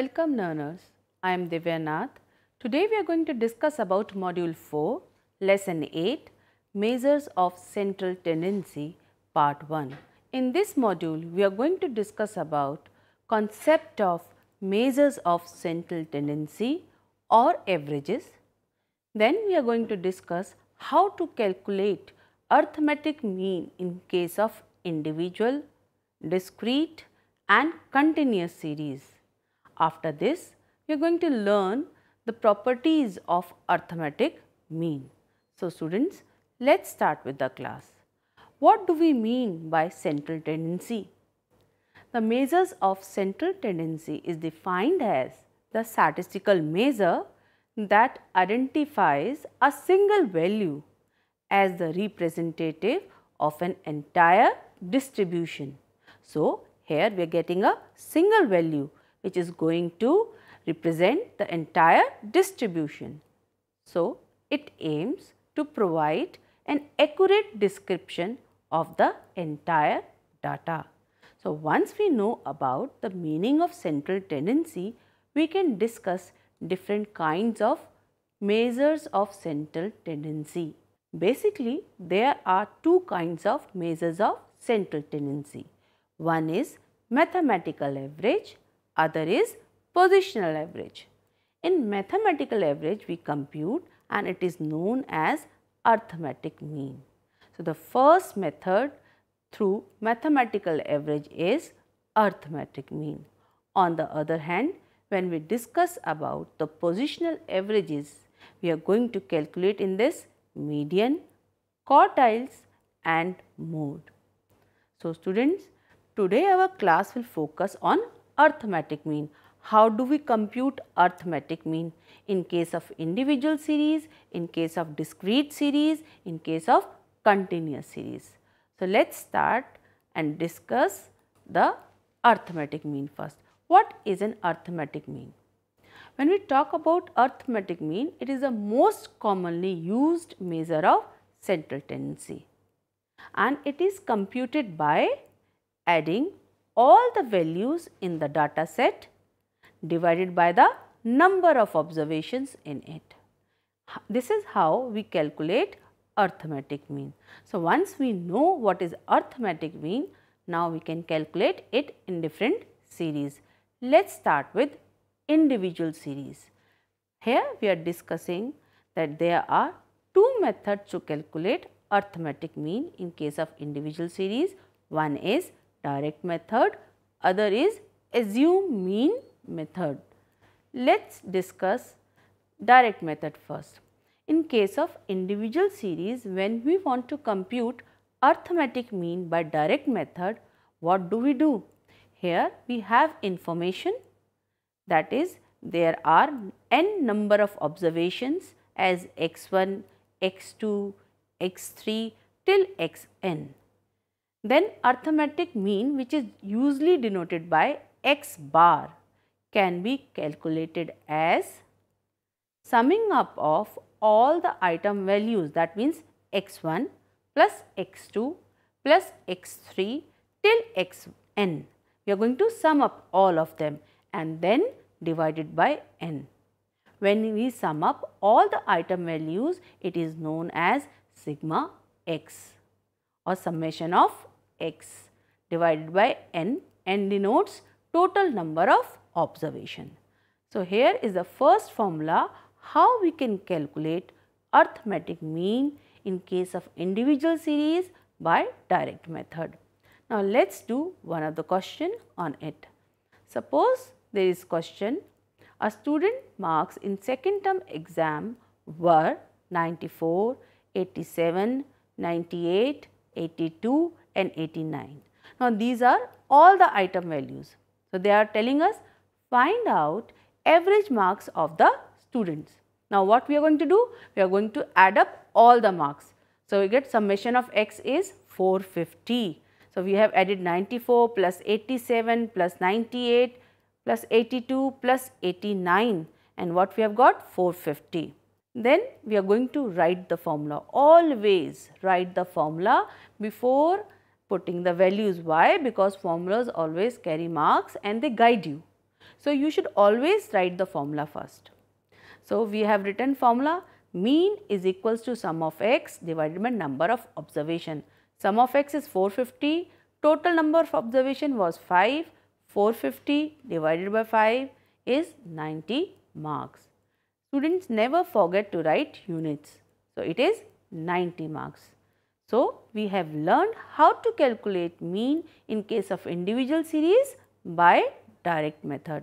Welcome learners, I am Divya Nath. Today we are going to discuss about module 4, lesson 8, measures of central tendency part 1. In this module we are going to discuss about concept of measures of central tendency or averages. Then we are going to discuss how to calculate arithmetic mean in case of individual, discrete and continuous series after this, we are going to learn the properties of arithmetic mean. So, students, let's start with the class. What do we mean by central tendency? The measures of central tendency is defined as the statistical measure that identifies a single value as the representative of an entire distribution. So, here we are getting a single value which is going to represent the entire distribution. So, it aims to provide an accurate description of the entire data. So, once we know about the meaning of central tendency, we can discuss different kinds of measures of central tendency. Basically, there are two kinds of measures of central tendency. One is mathematical average other is positional average. In mathematical average, we compute and it is known as arithmetic mean. So, the first method through mathematical average is arithmetic mean. On the other hand, when we discuss about the positional averages, we are going to calculate in this median, quartiles and mode. So, students, today our class will focus on arithmetic mean. How do we compute arithmetic mean? In case of individual series, in case of discrete series, in case of continuous series. So, let us start and discuss the arithmetic mean first. What is an arithmetic mean? When we talk about arithmetic mean, it is the most commonly used measure of central tendency and it is computed by adding all the values in the data set divided by the number of observations in it. This is how we calculate arithmetic mean. So, once we know what is arithmetic mean, now we can calculate it in different series. Let us start with individual series. Here we are discussing that there are two methods to calculate arithmetic mean in case of individual series. One is direct method, other is assume mean method. Let's discuss direct method first. In case of individual series, when we want to compute arithmetic mean by direct method, what do we do? Here we have information that is there are n number of observations as x1, x2, x3 till xn. Then arithmetic mean which is usually denoted by x bar can be calculated as summing up of all the item values that means x1 plus x2 plus x3 till xn. We are going to sum up all of them and then divided by n. When we sum up all the item values, it is known as sigma x or summation of x divided by n. n denotes total number of observation. So, here is the first formula how we can calculate arithmetic mean in case of individual series by direct method. Now, let us do one of the question on it. Suppose there is question a student marks in second term exam were 94, 87, 98, 82 and 89. Now, these are all the item values. So, they are telling us find out average marks of the students. Now, what we are going to do? We are going to add up all the marks. So, we get summation of x is 450. So, we have added 94 plus 87 plus 98 plus 82 plus 89 and what we have got 450. Then we are going to write the formula. Always write the formula before putting the values. Why? Because formulas always carry marks and they guide you. So, you should always write the formula first. So, we have written formula mean is equals to sum of x divided by number of observation. Sum of x is 450, total number of observation was 5, 450 divided by 5 is 90 marks. Students never forget to write units. So, it is 90 marks. So, we have learned how to calculate mean in case of individual series by direct method.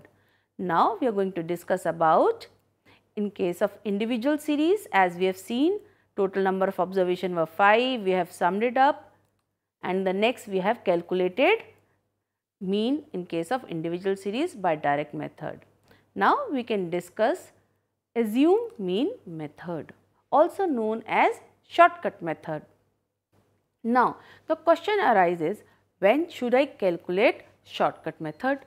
Now, we are going to discuss about in case of individual series as we have seen total number of observation were 5 we have summed it up and the next we have calculated mean in case of individual series by direct method. Now, we can discuss assume mean method also known as shortcut method. Now, the question arises when should I calculate shortcut method?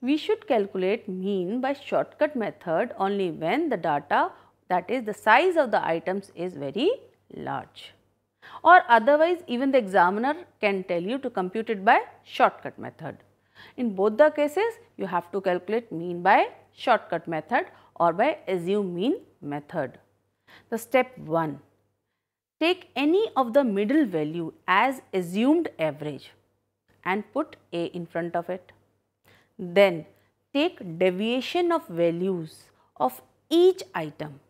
We should calculate mean by shortcut method only when the data that is the size of the items is very large or otherwise even the examiner can tell you to compute it by shortcut method. In both the cases you have to calculate mean by shortcut method or by assume mean method. The step 1 Take any of the middle value as assumed average and put A in front of it. Then take deviation of values of each item.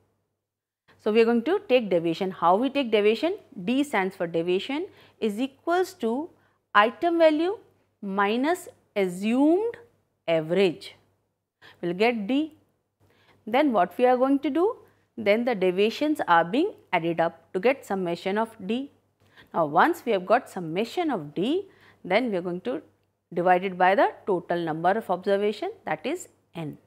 So, we are going to take deviation. How we take deviation? D stands for deviation is equals to item value minus assumed average. We will get D. Then what we are going to do? Then the deviations are being added up to get summation of D. Now, once we have got summation of D, then we are going to divide it by the total number of observation that is N.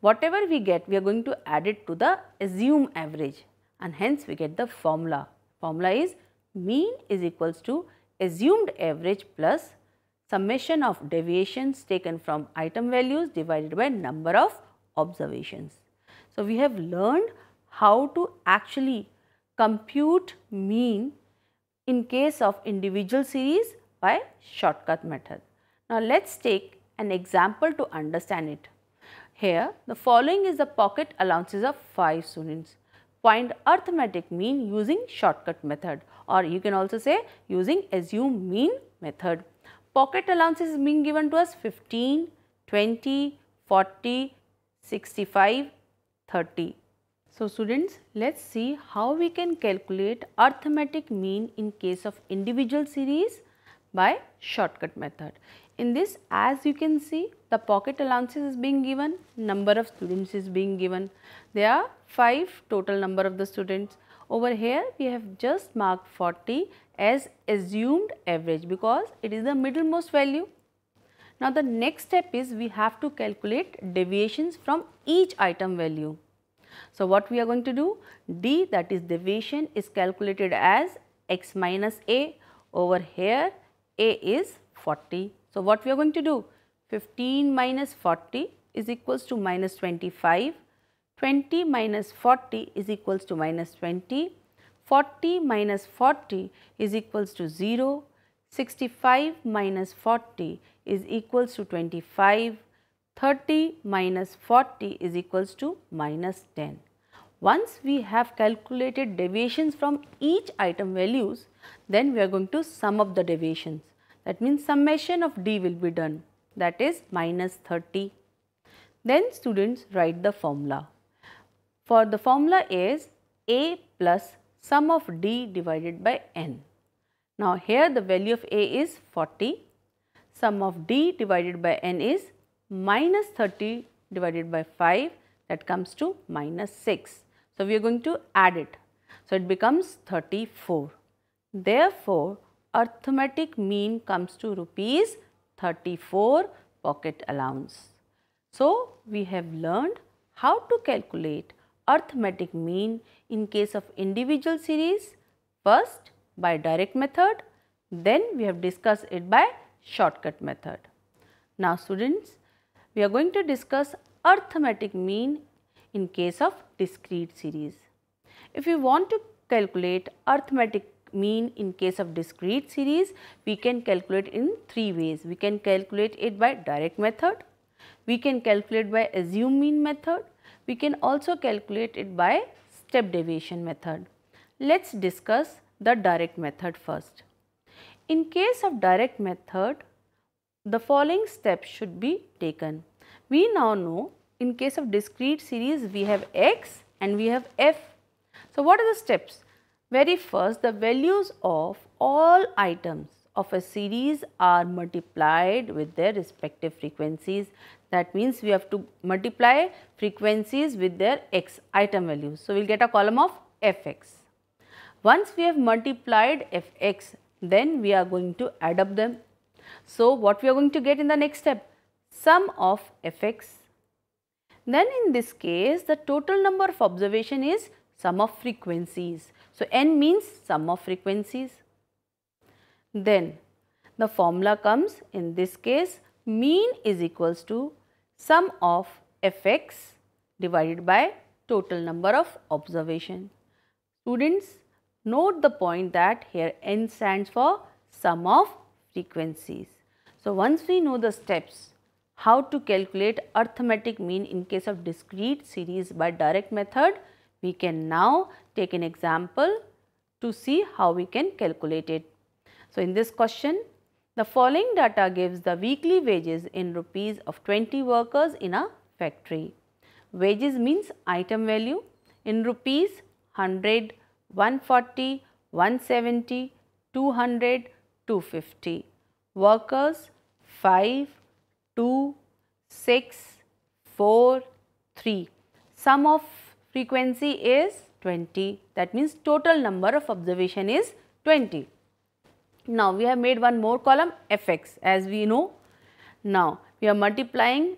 Whatever we get, we are going to add it to the assumed average and hence we get the formula. Formula is mean is equals to assumed average plus summation of deviations taken from item values divided by number of observations. So, we have learned how to actually compute mean in case of individual series by shortcut method. Now, let us take an example to understand it. Here, the following is the pocket allowances of 5 students. Find arithmetic mean using shortcut method or you can also say using assume mean method. Pocket allowances is being given to us 15, 20, 40, 65, 30. So students, let's see how we can calculate arithmetic mean in case of individual series by shortcut method. In this, as you can see, the pocket allowances is being given, number of students is being given. There are 5 total number of the students. Over here, we have just marked 40 as assumed average because it is the middlemost value. Now, the next step is we have to calculate deviations from each item value. So, what we are going to do? D that is deviation is calculated as x minus a over here a is 40. So, what we are going to do? 15 minus 40 is equals to minus 25, 20 minus 40 is equals to minus 20, 40 minus 40 is equals to 0, 65 minus 40 is equals to 25, 30 minus 40 is equals to minus 10. Once we have calculated deviations from each item values, then we are going to sum up the deviations. That means summation of D will be done that is minus 30. Then students write the formula. For the formula is A plus sum of D divided by N. Now here the value of A is 40, sum of D divided by N is minus 30 divided by 5 that comes to minus 6. So, we are going to add it. So, it becomes 34. Therefore, arithmetic mean comes to rupees 34 pocket allowance. So, we have learned how to calculate arithmetic mean in case of individual series first by direct method then we have discussed it by shortcut method. Now students we are going to discuss arithmetic mean in case of discrete series. If we want to calculate arithmetic mean in case of discrete series, we can calculate in three ways. We can calculate it by direct method, we can calculate by assume mean method, we can also calculate it by step deviation method. Let us discuss the direct method first. In case of direct method, the following steps should be taken. We now know in case of discrete series we have x and we have f. So, what are the steps? Very first the values of all items of a series are multiplied with their respective frequencies. That means we have to multiply frequencies with their x item values. So, we will get a column of fx. Once we have multiplied fx, then we are going to add up them so, what we are going to get in the next step? Sum of fx. Then in this case, the total number of observation is sum of frequencies. So, n means sum of frequencies. Then the formula comes in this case mean is equals to sum of fx divided by total number of observation. Students, note the point that here n stands for sum of frequencies. So, once we know the steps how to calculate arithmetic mean in case of discrete series by direct method, we can now take an example to see how we can calculate it. So, in this question, the following data gives the weekly wages in rupees of 20 workers in a factory. Wages means item value in rupees 100, 140, 170, 200, 250. Workers 5, 2, 6, 4, 3. Sum of frequency is 20. That means total number of observation is 20. Now, we have made one more column fx as we know. Now, we are multiplying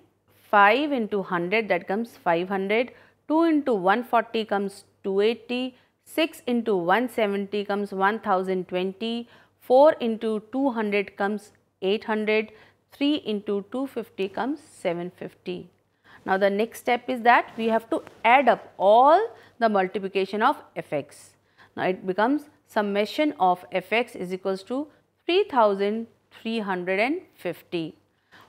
5 into 100 that comes 500, 2 into 140 comes 280, 6 into 170 comes 1020, 4 into 200 comes 800, 3 into 250 comes 750. Now, the next step is that we have to add up all the multiplication of fx. Now, it becomes summation of fx is equals to 3350.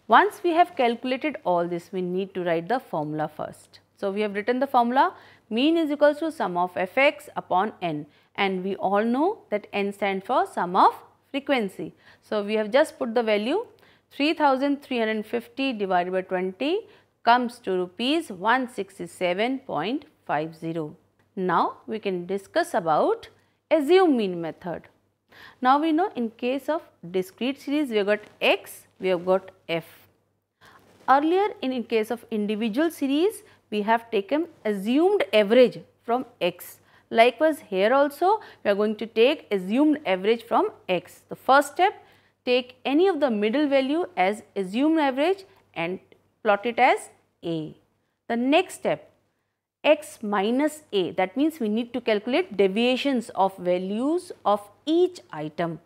Once we have calculated all this, we need to write the formula first. So, we have written the formula mean is equals to sum of fx upon n and we all know that n stands for sum of frequency. So, we have just put the value 3350 divided by 20 comes to rupees 167.50. Now, we can discuss about assume mean method. Now, we know in case of discrete series we have got x, we have got f. Earlier in, in case of individual series we have taken assumed average from x Likewise, here also we are going to take assumed average from x. The first step, take any of the middle value as assumed average and plot it as a. The next step, x minus a that means we need to calculate deviations of values of each item.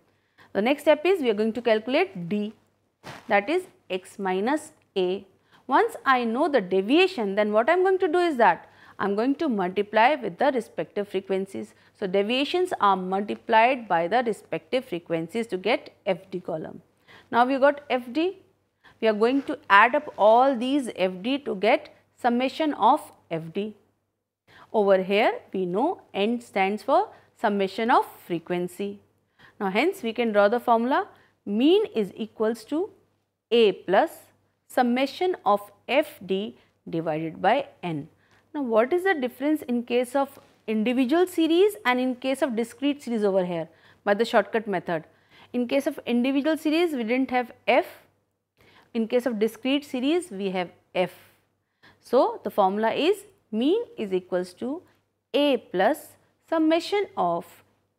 The next step is we are going to calculate d that is x minus a. Once I know the deviation then what I am going to do is that I am going to multiply with the respective frequencies. So, deviations are multiplied by the respective frequencies to get FD column. Now, we got FD. We are going to add up all these FD to get summation of FD. Over here, we know N stands for summation of frequency. Now, hence we can draw the formula mean is equals to A plus summation of FD divided by N. Now, what is the difference in case of individual series and in case of discrete series over here by the shortcut method? In case of individual series, we did not have f. In case of discrete series, we have f. So, the formula is mean is equals to a plus summation of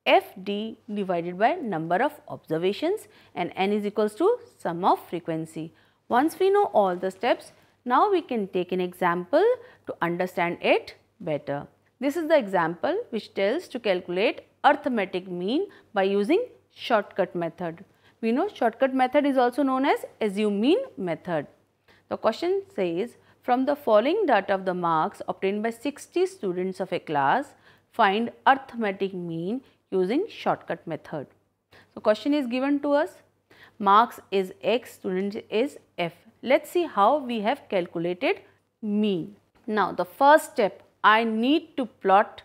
fd divided by number of observations and n is equals to sum of frequency. Once we know all the steps, now we can take an example to understand it better. This is the example which tells to calculate arithmetic mean by using shortcut method. We know shortcut method is also known as assume mean method. The question says from the following data of the marks obtained by 60 students of a class, find arithmetic mean using shortcut method. So, question is given to us, marks is x, students is f. Let's see how we have calculated mean. Now the first step I need to plot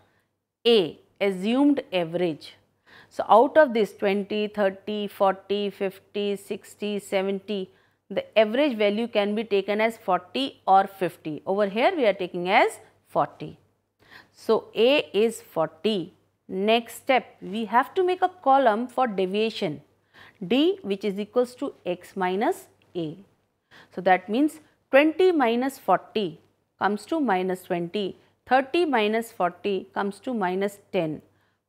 A assumed average. So out of this 20, 30, 40, 50, 60, 70 the average value can be taken as 40 or 50. Over here we are taking as 40. So A is 40. Next step we have to make a column for deviation D which is equals to X minus A. So, that means 20 minus 40 comes to minus 20, 30 minus 40 comes to minus 10,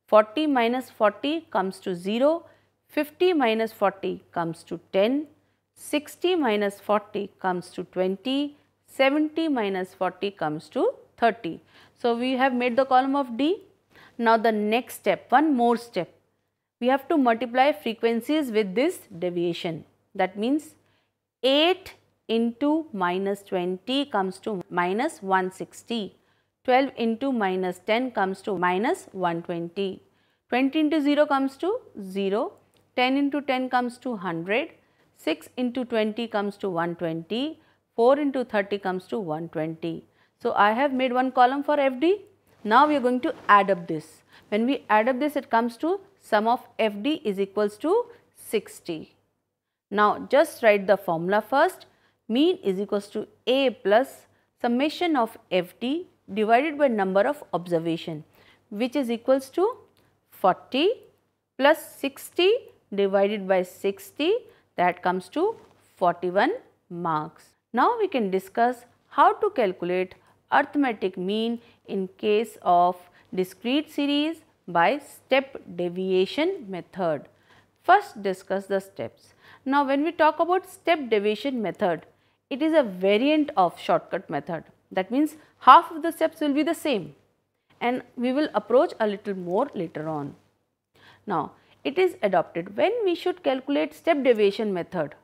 40 minus 40 comes to 0, 50 minus 40 comes to 10, 60 minus 40 comes to 20, 70 minus 40 comes to 30. So, we have made the column of D. Now, the next step, one more step, we have to multiply frequencies with this deviation. That means 8 into minus 20 comes to minus 160. 12 into minus 10 comes to minus 120. 20 into 0 comes to 0. 10 into 10 comes to 100. 6 into 20 comes to 120. 4 into 30 comes to 120. So, I have made one column for FD. Now, we are going to add up this. When we add up this, it comes to sum of FD is equals to 60. Now, just write the formula first. Mean is equals to A plus summation of FT divided by number of observation which is equals to 40 plus 60 divided by 60 that comes to 41 marks. Now, we can discuss how to calculate arithmetic mean in case of discrete series by step deviation method. First discuss the steps. Now when we talk about step deviation method, it is a variant of shortcut method. That means half of the steps will be the same and we will approach a little more later on. Now it is adopted when we should calculate step deviation method,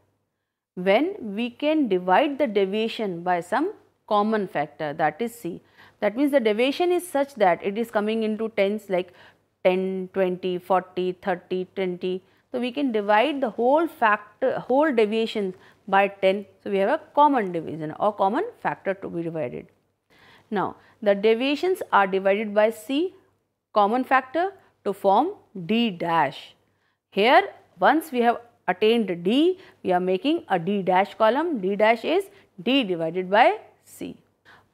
when we can divide the deviation by some common factor that is C. That means the deviation is such that it is coming into tens like 10, 20, 40, 30, 20 so, we can divide the whole factor, whole deviations by 10. So, we have a common division or common factor to be divided. Now, the deviations are divided by C common factor to form D dash. Here once we have attained D, we are making a D dash column. D dash is D divided by C.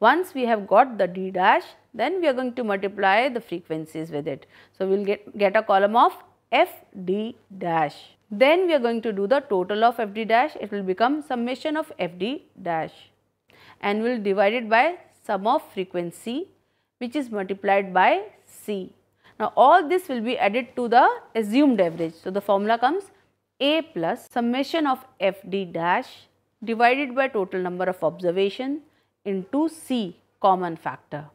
Once we have got the D dash, then we are going to multiply the frequencies with it. So, we will get, get a column of FD dash. Then we are going to do the total of FD dash. It will become summation of FD dash. And we will divide it by sum of frequency which is multiplied by C. Now all this will be added to the assumed average. So the formula comes A plus summation of FD dash divided by total number of observation into C common factor.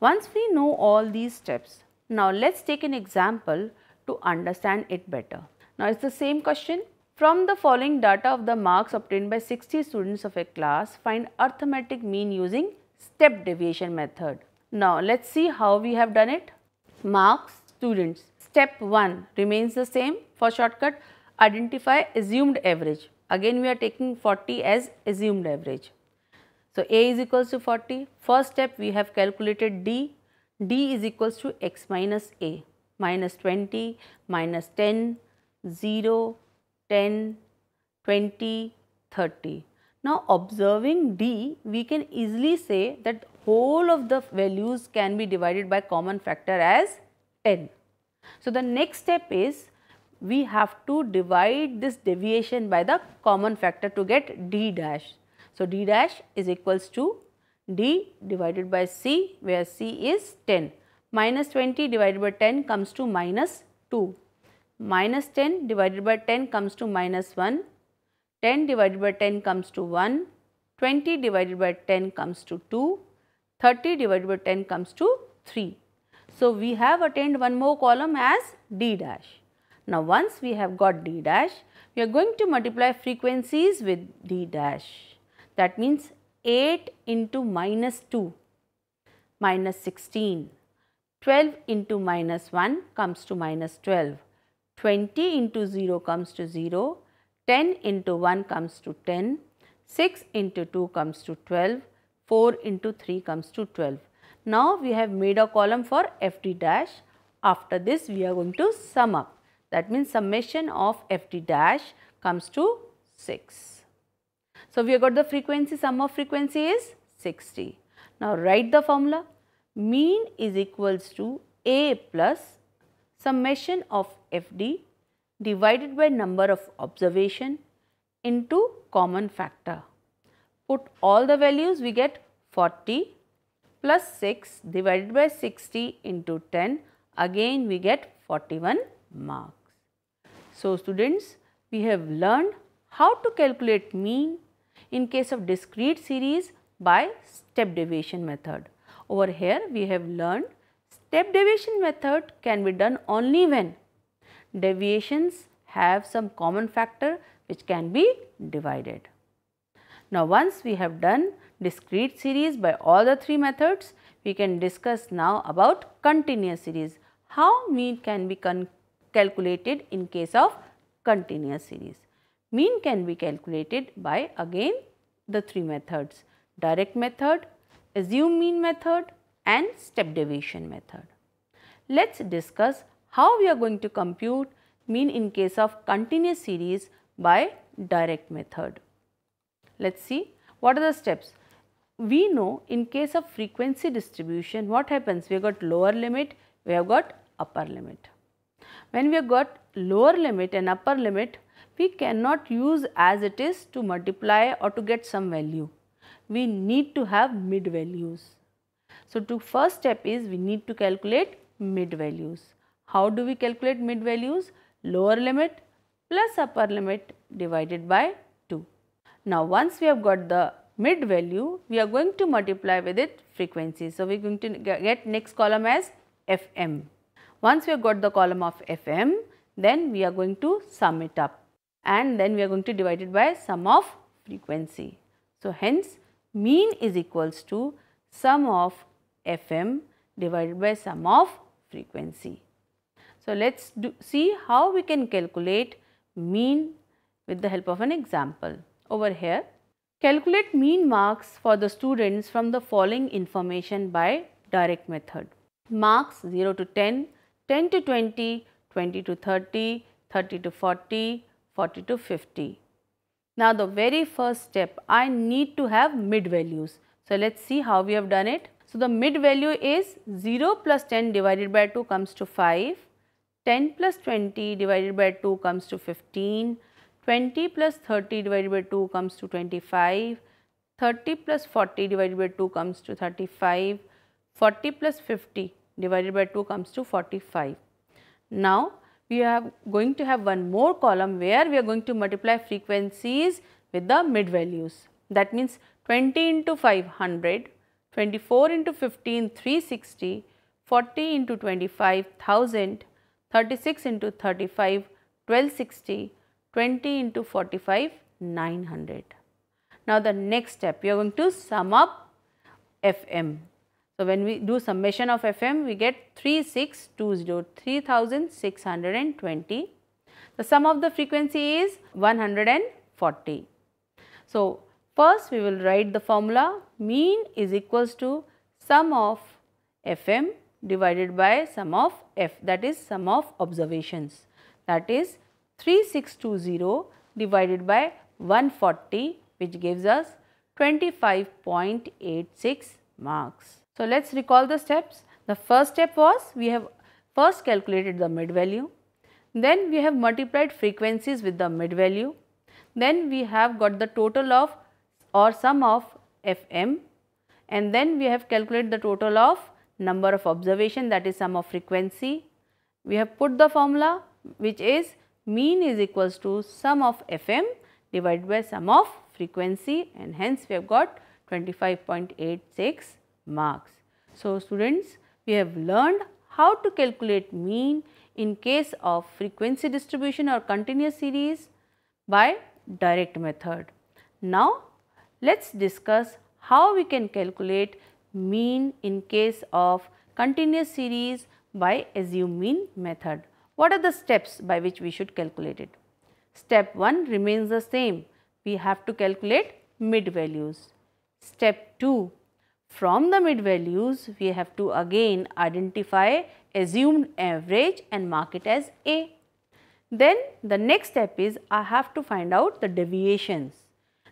Once we know all these steps, now let's take an example to understand it better. Now it's the same question. From the following data of the marks obtained by 60 students of a class, find arithmetic mean using step deviation method. Now let's see how we have done it. Marks students. Step 1 remains the same for shortcut identify assumed average. Again we are taking 40 as assumed average. So A is equals to 40. First step we have calculated D. D is equals to x minus A minus 20, minus 10, 0, 10, 20, 30. Now observing D, we can easily say that whole of the values can be divided by common factor as n. So the next step is we have to divide this deviation by the common factor to get D dash. So D dash is equals to D divided by C where C is 10 minus 20 divided by 10 comes to minus 2. Minus 10 divided by 10 comes to minus 1. 10 divided by 10 comes to 1. 20 divided by 10 comes to 2. 30 divided by 10 comes to 3. So, we have attained one more column as d dash. Now, once we have got d dash, we are going to multiply frequencies with d dash. That means 8 into minus 2 minus 16 12 into minus 1 comes to minus 12. 20 into 0 comes to 0. 10 into 1 comes to 10. 6 into 2 comes to 12. 4 into 3 comes to 12. Now we have made a column for FD dash. After this we are going to sum up. That means summation of FD dash comes to 6. So we have got the frequency, sum of frequency is 60. Now write the formula mean is equals to A plus summation of FD divided by number of observation into common factor. Put all the values we get 40 plus 6 divided by 60 into 10 again we get 41 marks. So, students we have learned how to calculate mean in case of discrete series by step deviation method. Over here we have learned step deviation method can be done only when deviations have some common factor which can be divided. Now once we have done discrete series by all the three methods, we can discuss now about continuous series. How mean can be calculated in case of continuous series? Mean can be calculated by again the three methods direct method, assume mean method and step deviation method. Let's discuss how we are going to compute mean in case of continuous series by direct method. Let's see what are the steps. We know in case of frequency distribution what happens we have got lower limit, we have got upper limit. When we have got lower limit and upper limit we cannot use as it is to multiply or to get some value we need to have mid values. So, to first step is we need to calculate mid values. How do we calculate mid values? Lower limit plus upper limit divided by 2. Now, once we have got the mid value, we are going to multiply with it frequency. So, we are going to get next column as Fm. Once we have got the column of Fm, then we are going to sum it up and then we are going to divide it by sum of frequency. So, hence mean is equals to sum of fm divided by sum of frequency. So, let us see how we can calculate mean with the help of an example. Over here, calculate mean marks for the students from the following information by direct method. Marks 0 to 10, 10 to 20, 20 to 30, 30 to 40, 40 to 50. Now the very first step, I need to have mid values. So let's see how we have done it. So the mid value is 0 plus 10 divided by 2 comes to 5, 10 plus 20 divided by 2 comes to 15, 20 plus 30 divided by 2 comes to 25, 30 plus 40 divided by 2 comes to 35, 40 plus 50 divided by 2 comes to 45. Now we are going to have one more column where we are going to multiply frequencies with the mid values. That means 20 into 500, 24 into 15 360, 40 into 25,000, 36 into 35 1260, 20 into 45 900. Now, the next step you are going to sum up FM so, when we do summation of FM, we get 3620, 3620. The sum of the frequency is 140. So, first we will write the formula mean is equals to sum of FM divided by sum of F that is sum of observations that is 3620 divided by 140 which gives us 25.86 marks. So, let us recall the steps. The first step was we have first calculated the mid value, then we have multiplied frequencies with the mid value, then we have got the total of or sum of Fm and then we have calculated the total of number of observation that is sum of frequency. We have put the formula which is mean is equals to sum of Fm divided by sum of frequency and hence we have got 25.86 marks. So, students we have learned how to calculate mean in case of frequency distribution or continuous series by direct method. Now, let us discuss how we can calculate mean in case of continuous series by assume mean method. What are the steps by which we should calculate it? Step 1 remains the same. We have to calculate mid values. Step 2 from the mid values, we have to again identify assumed average and mark it as A. Then the next step is I have to find out the deviations.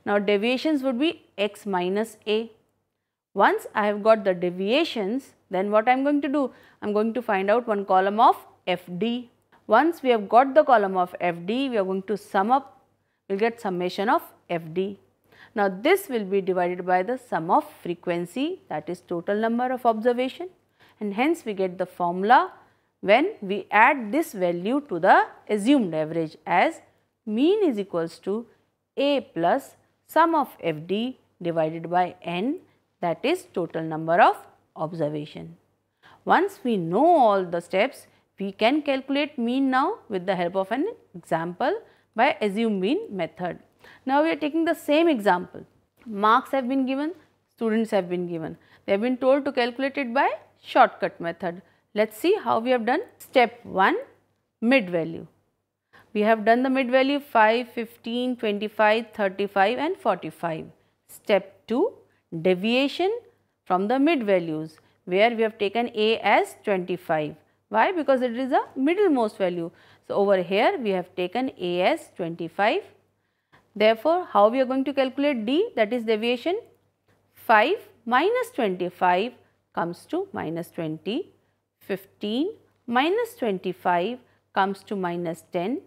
Now deviations would be x minus A. Once I have got the deviations, then what I am going to do? I am going to find out one column of FD. Once we have got the column of FD, we are going to sum up, we will get summation of FD. Now, this will be divided by the sum of frequency that is total number of observation and hence we get the formula when we add this value to the assumed average as mean is equals to A plus sum of FD divided by N that is total number of observation. Once we know all the steps, we can calculate mean now with the help of an example by assume mean method. Now we are taking the same example. Marks have been given, students have been given. They have been told to calculate it by shortcut method. Let us see how we have done step 1 mid value. We have done the mid value 5, 15, 25, 35 and 45. Step 2 deviation from the mid values where we have taken A as 25. Why? Because it is a middlemost value. So, over here we have taken A as 25 Therefore, how we are going to calculate D that is deviation 5 minus 25 comes to minus 20, 15 minus 25 comes to minus 10,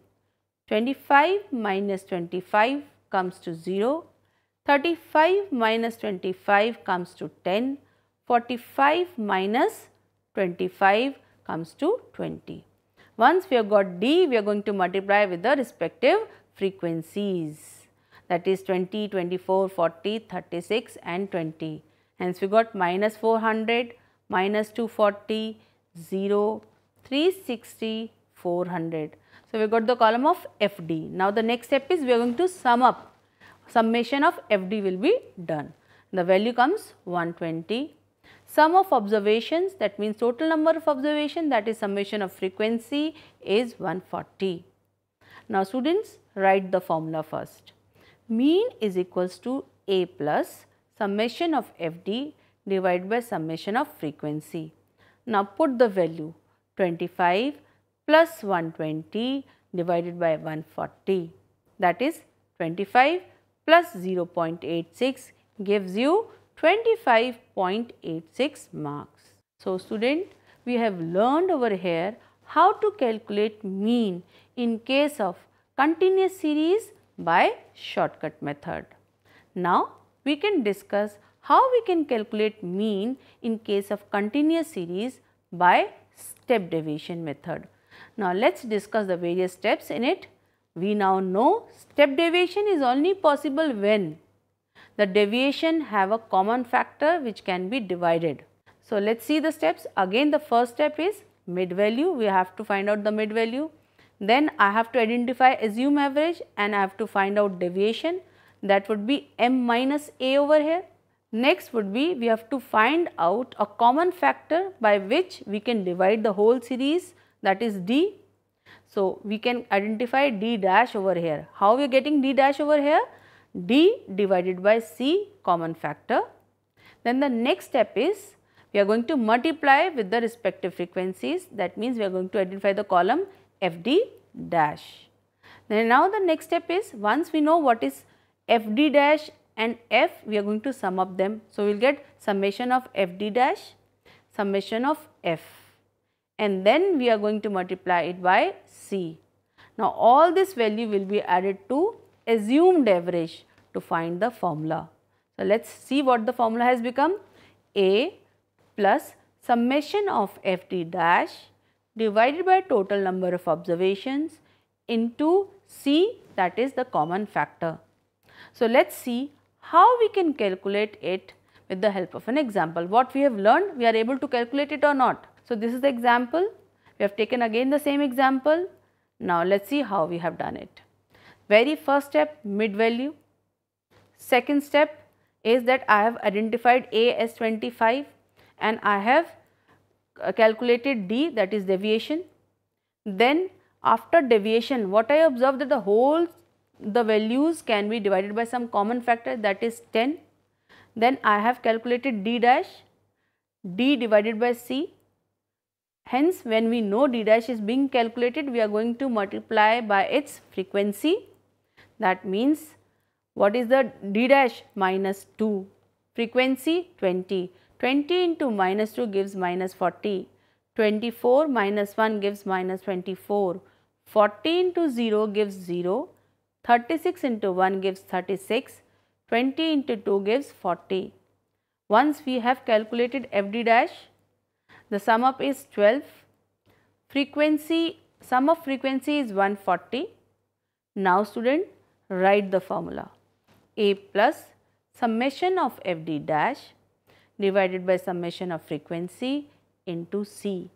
25 minus 25 comes to 0, 35 minus 25 comes to 10, 45 minus 25 comes to 20. Once we have got D, we are going to multiply with the respective frequencies that is 20, 24, 40, 36 and 20. Hence we got minus 400, minus 240, 0, 360, 400. So we got the column of FD. Now the next step is we are going to sum up. Summation of FD will be done. The value comes 120. Sum of observations that means total number of observation that is summation of frequency is 140. Now students write the formula first. Mean is equals to A plus summation of FD divided by summation of frequency. Now put the value 25 plus 120 divided by 140 that is 25 plus 0.86 gives you 25.86 marks. So, student we have learned over here how to calculate mean in case of continuous series by shortcut method. Now, we can discuss how we can calculate mean in case of continuous series by step deviation method. Now, let us discuss the various steps in it. We now know step deviation is only possible when the deviation have a common factor which can be divided. So, let us see the steps. Again the first step is mid value. We have to find out the mid value. Then I have to identify assume average and I have to find out deviation that would be m minus a over here. Next would be we have to find out a common factor by which we can divide the whole series that is d. So, we can identify d dash over here. How we are getting d dash over here? d divided by c common factor. Then the next step is we are going to multiply with the respective frequencies that means we are going to identify the column FD dash. Then now the next step is once we know what is FD dash and F we are going to sum up them. So, we will get summation of FD dash, summation of F and then we are going to multiply it by C. Now, all this value will be added to assumed average to find the formula. So, let us see what the formula has become A plus summation of FD dash divided by total number of observations into C that is the common factor. So, let us see how we can calculate it with the help of an example. What we have learned we are able to calculate it or not. So, this is the example we have taken again the same example. Now, let us see how we have done it. Very first step mid value. Second step is that I have identified A as 25 and I have calculated d that is deviation. Then after deviation what I observed that the whole the values can be divided by some common factor that is 10. Then I have calculated d dash d divided by c. Hence when we know d dash is being calculated we are going to multiply by its frequency that means what is the d dash minus 2 frequency 20 20 into minus 2 gives minus 40. 24 minus 1 gives minus 24. 40 into 0 gives 0. 36 into 1 gives 36. 20 into 2 gives 40. Once we have calculated FD dash, the sum up is 12. Frequency, sum of frequency is 140. Now student, write the formula. A plus summation of FD dash divided by summation of frequency into C.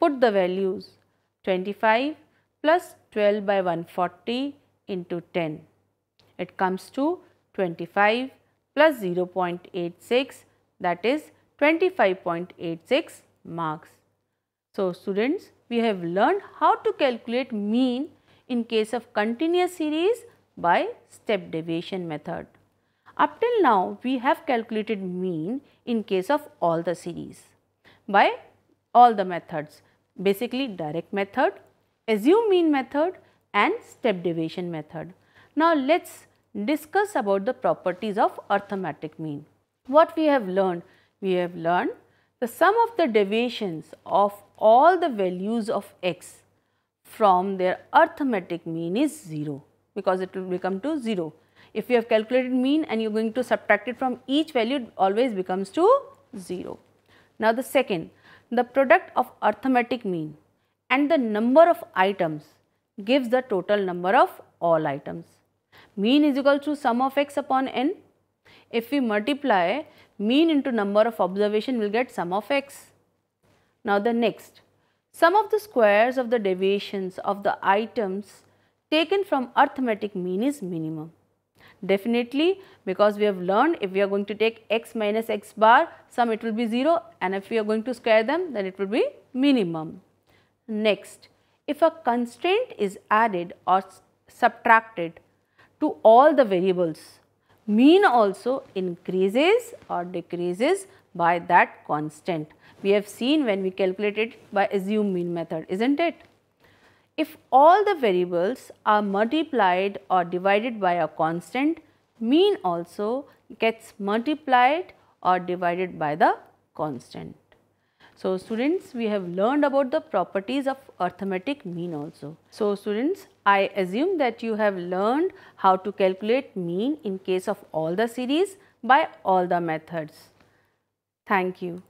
Put the values 25 plus 12 by 140 into 10. It comes to 25 plus 0.86 that is 25.86 marks. So, students we have learned how to calculate mean in case of continuous series by step deviation method. Up till now we have calculated mean in case of all the series by all the methods basically direct method, assume mean method and step deviation method. Now let us discuss about the properties of arithmetic mean. What we have learned? We have learned the sum of the deviations of all the values of x from their arithmetic mean is 0 because it will become to 0. If you have calculated mean and you are going to subtract it from each value it always becomes to 0. Now the second, the product of arithmetic mean and the number of items gives the total number of all items. Mean is equal to sum of x upon n. If we multiply mean into number of observation we will get sum of x. Now the next, sum of the squares of the deviations of the items taken from arithmetic mean is minimum. Definitely because we have learned if we are going to take x minus x bar sum it will be 0 and if we are going to square them then it will be minimum. Next, if a constraint is added or subtracted to all the variables, mean also increases or decreases by that constant. We have seen when we calculated by assume mean method, isn't it? If all the variables are multiplied or divided by a constant, mean also gets multiplied or divided by the constant. So, students we have learned about the properties of arithmetic mean also. So, students I assume that you have learned how to calculate mean in case of all the series by all the methods. Thank you.